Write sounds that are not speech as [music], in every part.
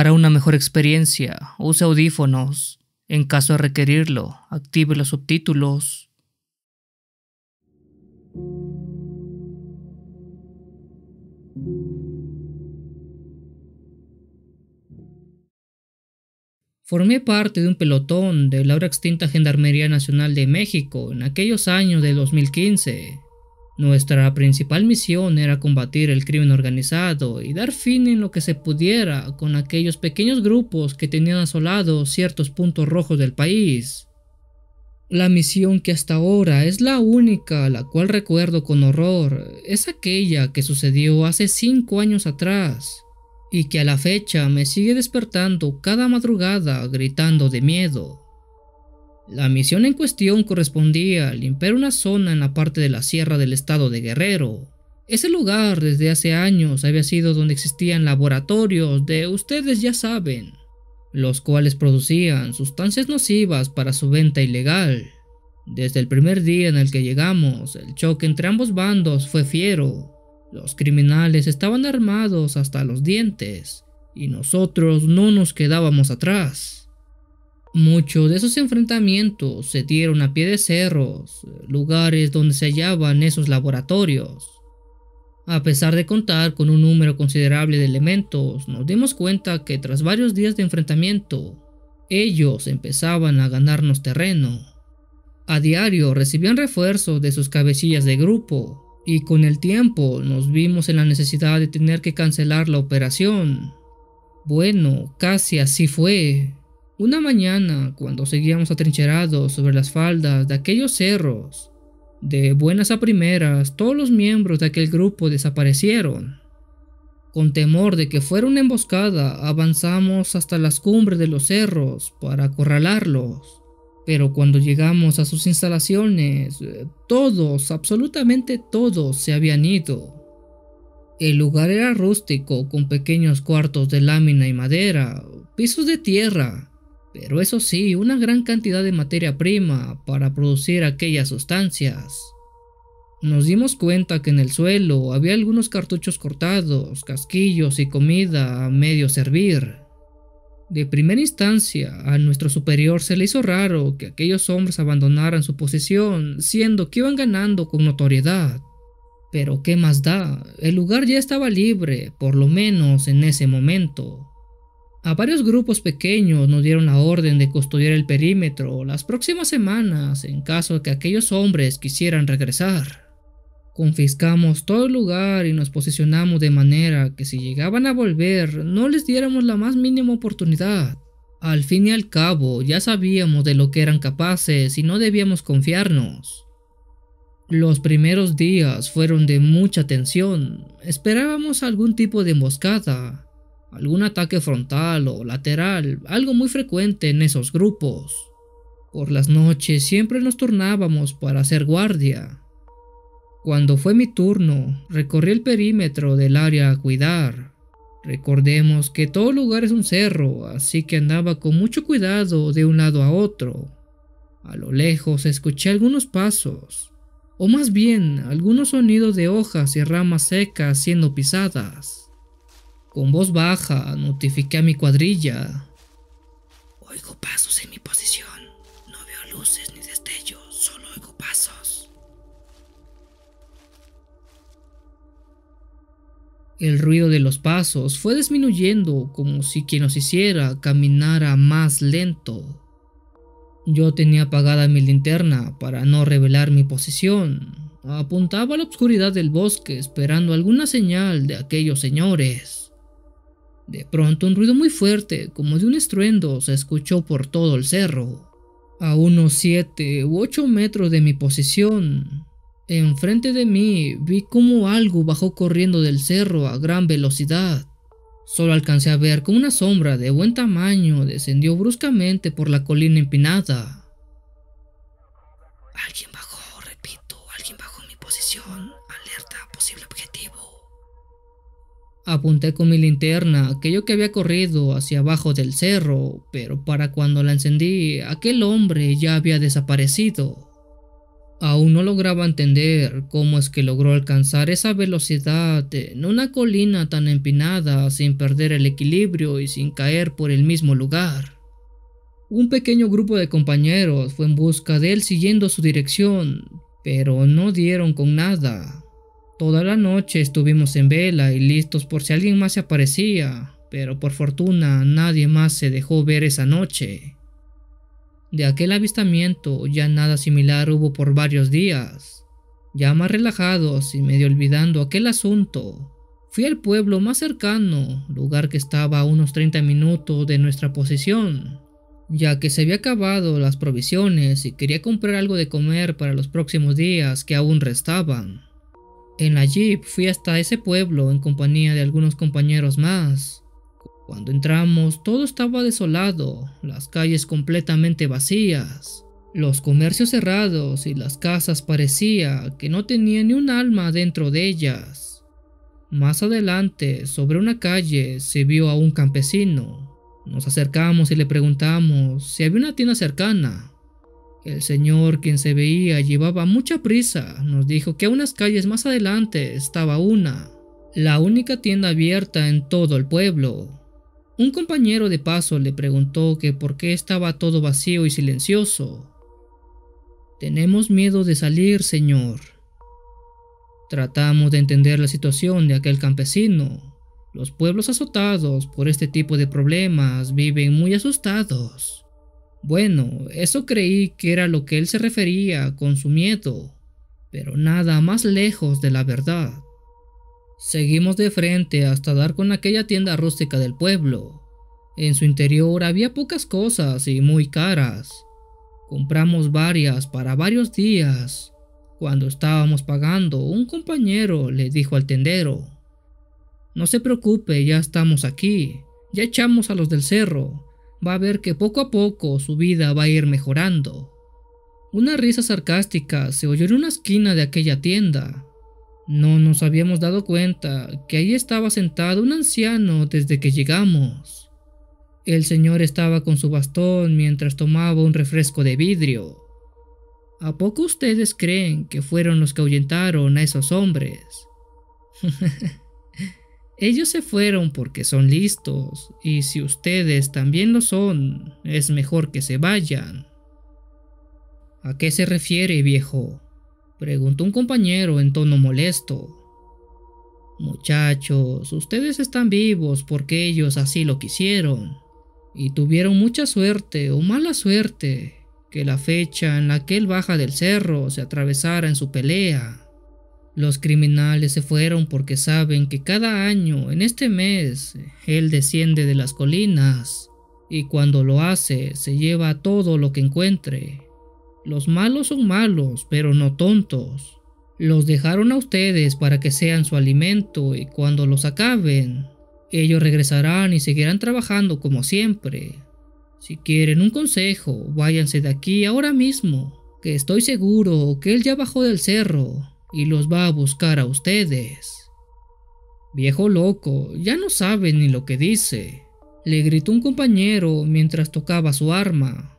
Para una mejor experiencia, use audífonos. En caso de requerirlo, active los subtítulos. Formé parte de un pelotón de la ahora extinta Gendarmería Nacional de México en aquellos años de 2015. Nuestra principal misión era combatir el crimen organizado y dar fin en lo que se pudiera con aquellos pequeños grupos que tenían asolados ciertos puntos rojos del país. La misión que hasta ahora es la única a la cual recuerdo con horror es aquella que sucedió hace cinco años atrás y que a la fecha me sigue despertando cada madrugada gritando de miedo. La misión en cuestión correspondía a limpiar una zona en la parte de la sierra del estado de Guerrero. Ese lugar desde hace años había sido donde existían laboratorios de ustedes ya saben, los cuales producían sustancias nocivas para su venta ilegal. Desde el primer día en el que llegamos, el choque entre ambos bandos fue fiero. Los criminales estaban armados hasta los dientes y nosotros no nos quedábamos atrás. Muchos de esos enfrentamientos se dieron a pie de cerros, lugares donde se hallaban esos laboratorios. A pesar de contar con un número considerable de elementos, nos dimos cuenta que tras varios días de enfrentamiento, ellos empezaban a ganarnos terreno. A diario recibían refuerzos de sus cabecillas de grupo, y con el tiempo nos vimos en la necesidad de tener que cancelar la operación. Bueno, casi así fue. Una mañana, cuando seguíamos atrincherados sobre las faldas de aquellos cerros, de buenas a primeras, todos los miembros de aquel grupo desaparecieron. Con temor de que fuera una emboscada, avanzamos hasta las cumbres de los cerros para acorralarlos. Pero cuando llegamos a sus instalaciones, todos, absolutamente todos, se habían ido. El lugar era rústico, con pequeños cuartos de lámina y madera, pisos de tierra, pero eso sí, una gran cantidad de materia prima para producir aquellas sustancias. Nos dimos cuenta que en el suelo había algunos cartuchos cortados, casquillos y comida a medio servir. De primera instancia, a nuestro superior se le hizo raro que aquellos hombres abandonaran su posición, siendo que iban ganando con notoriedad. Pero qué más da, el lugar ya estaba libre, por lo menos en ese momento. A varios grupos pequeños nos dieron la orden de custodiar el perímetro las próximas semanas en caso de que aquellos hombres quisieran regresar. Confiscamos todo el lugar y nos posicionamos de manera que si llegaban a volver no les diéramos la más mínima oportunidad. Al fin y al cabo ya sabíamos de lo que eran capaces y no debíamos confiarnos. Los primeros días fueron de mucha tensión, esperábamos algún tipo de emboscada, algún ataque frontal o lateral, algo muy frecuente en esos grupos. Por las noches siempre nos turnábamos para hacer guardia. Cuando fue mi turno, recorrí el perímetro del área a cuidar. Recordemos que todo lugar es un cerro, así que andaba con mucho cuidado de un lado a otro. A lo lejos escuché algunos pasos, o más bien algunos sonidos de hojas y ramas secas siendo pisadas. Con voz baja notifiqué a mi cuadrilla. Oigo pasos en mi posición. No veo luces ni destellos, solo oigo pasos. El ruido de los pasos fue disminuyendo como si quien los hiciera caminara más lento. Yo tenía apagada mi linterna para no revelar mi posición. Apuntaba a la oscuridad del bosque esperando alguna señal de aquellos señores. De pronto un ruido muy fuerte, como de un estruendo, se escuchó por todo el cerro. A unos 7 u 8 metros de mi posición, enfrente de mí vi como algo bajó corriendo del cerro a gran velocidad. Solo alcancé a ver como una sombra de buen tamaño descendió bruscamente por la colina empinada. Alguien bajó, repito, alguien bajó mi posición. Apunté con mi linterna aquello que había corrido hacia abajo del cerro, pero para cuando la encendí, aquel hombre ya había desaparecido. Aún no lograba entender cómo es que logró alcanzar esa velocidad en una colina tan empinada sin perder el equilibrio y sin caer por el mismo lugar. Un pequeño grupo de compañeros fue en busca de él siguiendo su dirección, pero no dieron con nada. Toda la noche estuvimos en vela y listos por si alguien más se aparecía, pero por fortuna nadie más se dejó ver esa noche. De aquel avistamiento ya nada similar hubo por varios días. Ya más relajados y medio olvidando aquel asunto, fui al pueblo más cercano, lugar que estaba a unos 30 minutos de nuestra posición, ya que se había acabado las provisiones y quería comprar algo de comer para los próximos días que aún restaban. En la jeep fui hasta ese pueblo en compañía de algunos compañeros más. Cuando entramos todo estaba desolado, las calles completamente vacías, los comercios cerrados y las casas parecía que no tenía ni un alma dentro de ellas. Más adelante, sobre una calle, se vio a un campesino. Nos acercamos y le preguntamos si había una tienda cercana. El señor, quien se veía, llevaba mucha prisa, nos dijo que a unas calles más adelante estaba una, la única tienda abierta en todo el pueblo. Un compañero de paso le preguntó que por qué estaba todo vacío y silencioso. Tenemos miedo de salir, señor. Tratamos de entender la situación de aquel campesino. Los pueblos azotados por este tipo de problemas viven muy asustados. Bueno, eso creí que era lo que él se refería con su nieto, pero nada más lejos de la verdad. Seguimos de frente hasta dar con aquella tienda rústica del pueblo. En su interior había pocas cosas y muy caras. Compramos varias para varios días. Cuando estábamos pagando, un compañero le dijo al tendero, No se preocupe, ya estamos aquí, ya echamos a los del cerro, va a ver que poco a poco su vida va a ir mejorando. Una risa sarcástica se oyó en una esquina de aquella tienda. No nos habíamos dado cuenta que ahí estaba sentado un anciano desde que llegamos. El señor estaba con su bastón mientras tomaba un refresco de vidrio. ¿A poco ustedes creen que fueron los que ahuyentaron a esos hombres? [laughs] Ellos se fueron porque son listos, y si ustedes también lo son, es mejor que se vayan. ¿A qué se refiere, viejo? preguntó un compañero en tono molesto. Muchachos, ustedes están vivos porque ellos así lo quisieron, y tuvieron mucha suerte o mala suerte que la fecha en la que él baja del cerro se atravesara en su pelea. Los criminales se fueron porque saben que cada año, en este mes, él desciende de las colinas y cuando lo hace se lleva todo lo que encuentre. Los malos son malos, pero no tontos. Los dejaron a ustedes para que sean su alimento y cuando los acaben, ellos regresarán y seguirán trabajando como siempre. Si quieren un consejo, váyanse de aquí ahora mismo, que estoy seguro que él ya bajó del cerro y los va a buscar a ustedes. Viejo loco, ya no sabe ni lo que dice, le gritó un compañero mientras tocaba su arma.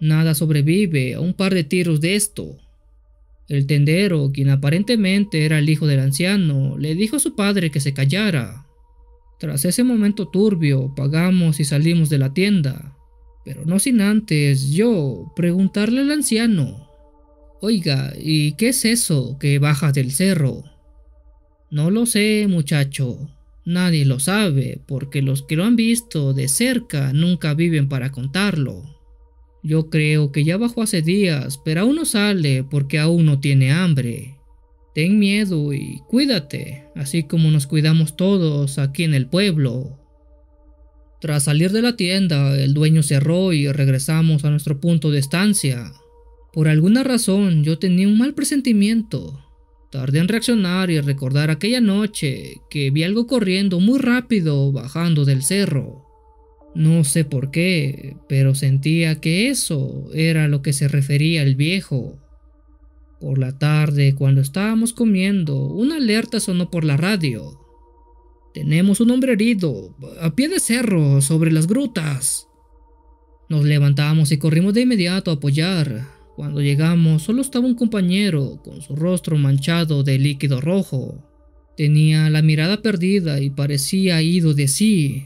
Nada sobrevive a un par de tiros de esto. El tendero, quien aparentemente era el hijo del anciano, le dijo a su padre que se callara. Tras ese momento turbio, pagamos y salimos de la tienda, pero no sin antes yo preguntarle al anciano Oiga, ¿y qué es eso que baja del cerro? No lo sé, muchacho. Nadie lo sabe, porque los que lo han visto de cerca nunca viven para contarlo. Yo creo que ya bajó hace días, pero aún no sale porque aún no tiene hambre. Ten miedo y cuídate, así como nos cuidamos todos aquí en el pueblo. Tras salir de la tienda, el dueño cerró y regresamos a nuestro punto de estancia. Por alguna razón yo tenía un mal presentimiento. Tardé en reaccionar y recordar aquella noche que vi algo corriendo muy rápido bajando del cerro. No sé por qué, pero sentía que eso era a lo que se refería el viejo. Por la tarde, cuando estábamos comiendo, una alerta sonó por la radio. Tenemos un hombre herido, a pie de cerro, sobre las grutas. Nos levantamos y corrimos de inmediato a apoyar. Cuando llegamos solo estaba un compañero con su rostro manchado de líquido rojo. Tenía la mirada perdida y parecía ido de sí.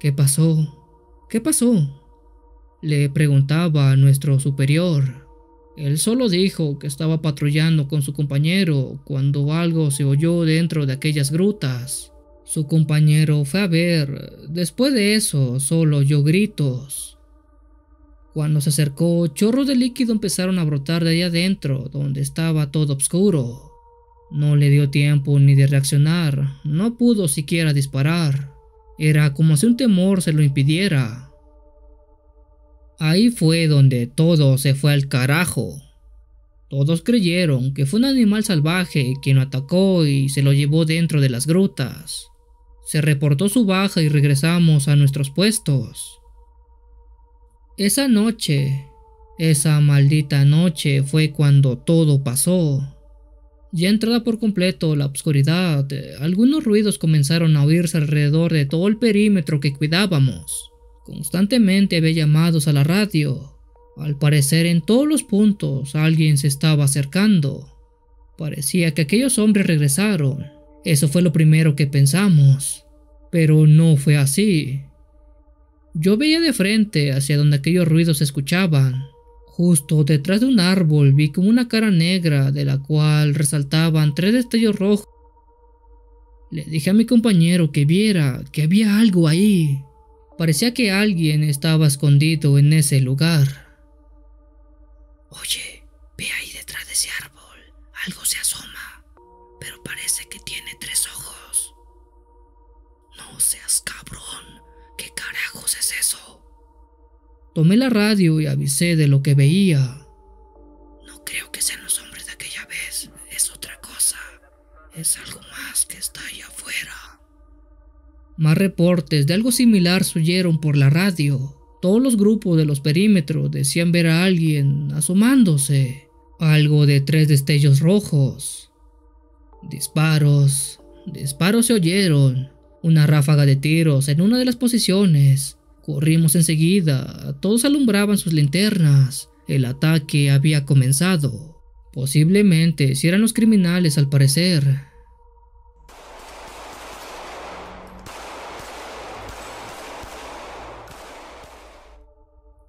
¿Qué pasó? ¿Qué pasó? Le preguntaba a nuestro superior. Él solo dijo que estaba patrullando con su compañero cuando algo se oyó dentro de aquellas grutas. Su compañero fue a ver. Después de eso solo oyó gritos. Cuando se acercó, chorros de líquido empezaron a brotar de ahí adentro, donde estaba todo oscuro. No le dio tiempo ni de reaccionar, no pudo siquiera disparar. Era como si un temor se lo impidiera. Ahí fue donde todo se fue al carajo. Todos creyeron que fue un animal salvaje quien lo atacó y se lo llevó dentro de las grutas. Se reportó su baja y regresamos a nuestros puestos. Esa noche, esa maldita noche fue cuando todo pasó. Ya entrada por completo la oscuridad, algunos ruidos comenzaron a oírse alrededor de todo el perímetro que cuidábamos. Constantemente había llamados a la radio. Al parecer en todos los puntos alguien se estaba acercando. Parecía que aquellos hombres regresaron. Eso fue lo primero que pensamos. Pero no fue así. Yo veía de frente hacia donde aquellos ruidos se escuchaban. Justo detrás de un árbol vi como una cara negra de la cual resaltaban tres destellos rojos. Le dije a mi compañero que viera que había algo ahí. Parecía que alguien estaba escondido en ese lugar. Oye, ve ahí detrás de ese árbol. Algo se Tomé la radio y avisé de lo que veía. No creo que sean los hombres de aquella vez. Es otra cosa. Es algo más que está allá afuera. Más reportes de algo similar suyeron por la radio. Todos los grupos de los perímetros decían ver a alguien asomándose. Algo de tres destellos rojos. Disparos. Disparos se oyeron. Una ráfaga de tiros en una de las posiciones. Corrimos enseguida, todos alumbraban sus linternas. El ataque había comenzado. Posiblemente, si eran los criminales al parecer.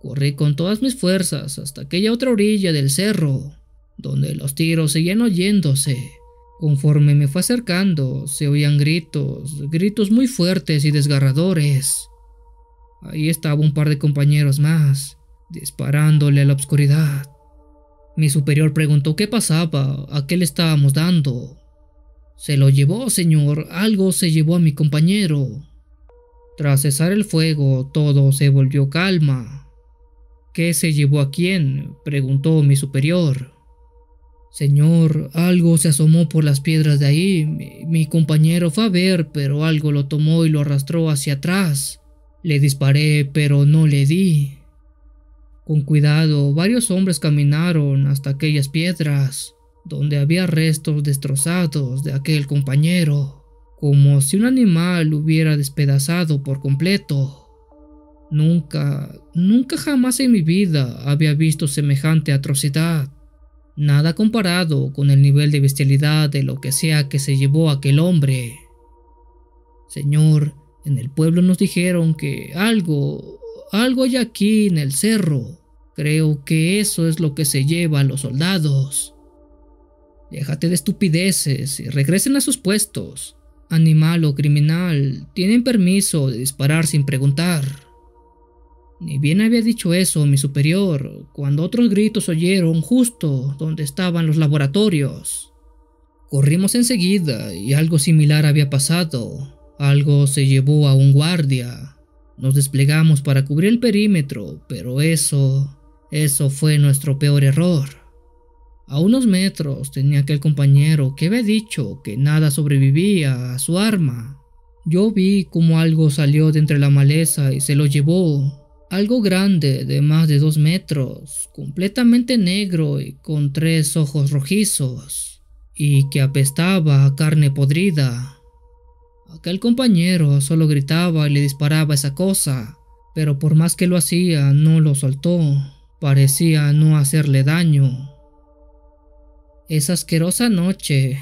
Corrí con todas mis fuerzas hasta aquella otra orilla del cerro, donde los tiros seguían oyéndose. Conforme me fue acercando, se oían gritos, gritos muy fuertes y desgarradores. Ahí estaba un par de compañeros más, disparándole a la oscuridad. Mi superior preguntó qué pasaba, a qué le estábamos dando. Se lo llevó, señor, algo se llevó a mi compañero. Tras cesar el fuego, todo se volvió calma. ¿Qué se llevó a quién? preguntó mi superior. Señor, algo se asomó por las piedras de ahí. Mi, compañero fue a ver, pero algo lo tomó y lo arrastró hacia atrás. Le disparé, pero no le di. Con cuidado, varios hombres caminaron hasta aquellas piedras, donde había restos destrozados de aquel compañero, como si un animal lo hubiera despedazado por completo. Nunca, nunca jamás en mi vida había visto semejante atrocidad. Nada comparado con el nivel de bestialidad de lo que sea que se llevó aquel hombre. Señor, en el pueblo nos dijeron que algo, algo hay aquí en el cerro. Creo que eso es lo que se lleva a los soldados. Déjate de estupideces y regresen a sus puestos. Animal o criminal, tienen permiso de disparar sin preguntar. Ni bien había dicho eso mi superior, cuando otros gritos oyeron justo donde estaban los laboratorios. Corrimos enseguida y algo similar había pasado. Algo se llevó a un guardia. Nos desplegamos para cubrir el perímetro, pero eso... eso fue nuestro peor error. A unos metros tenía aquel compañero que había dicho que nada sobrevivía a su arma. Yo vi como algo salió de entre la maleza y se lo llevó. Algo grande de más de dos metros, completamente negro y con tres ojos rojizos, y que apestaba a carne podrida. Aquel compañero solo gritaba y le disparaba esa cosa, pero por más que lo hacía no lo soltó, parecía no hacerle daño. Esa asquerosa noche,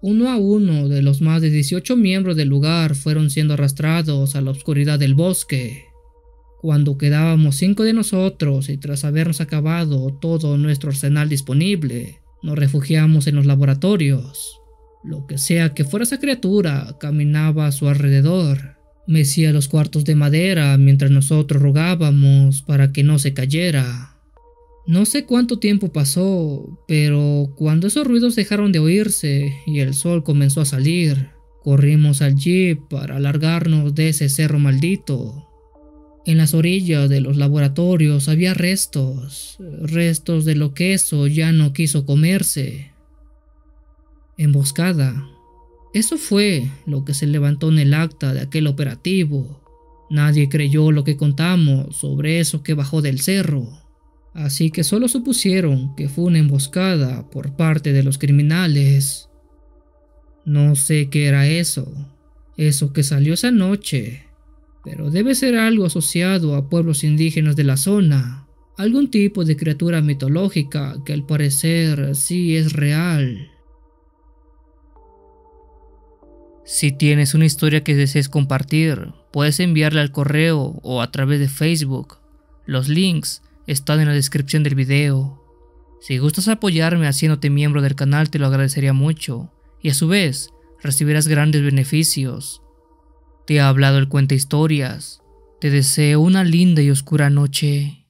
uno a uno de los más de 18 miembros del lugar fueron siendo arrastrados a la oscuridad del bosque. Cuando quedábamos cinco de nosotros y tras habernos acabado todo nuestro arsenal disponible, nos refugiamos en los laboratorios. Lo que sea que fuera esa criatura caminaba a su alrededor. Mecía los cuartos de madera mientras nosotros rogábamos para que no se cayera. No sé cuánto tiempo pasó, pero cuando esos ruidos dejaron de oírse y el sol comenzó a salir, corrimos al jeep para alargarnos de ese cerro maldito. En las orillas de los laboratorios había restos, restos de lo que eso ya no quiso comerse. Emboscada. Eso fue lo que se levantó en el acta de aquel operativo. Nadie creyó lo que contamos sobre eso que bajó del cerro. Así que solo supusieron que fue una emboscada por parte de los criminales. No sé qué era eso, eso que salió esa noche, pero debe ser algo asociado a pueblos indígenas de la zona, algún tipo de criatura mitológica que al parecer sí es real. Si tienes una historia que desees compartir, puedes enviarla al correo o a través de Facebook. Los links están en la descripción del video. Si gustas apoyarme haciéndote miembro del canal te lo agradecería mucho y a su vez recibirás grandes beneficios. Te ha hablado el cuenta historias. Te deseo una linda y oscura noche.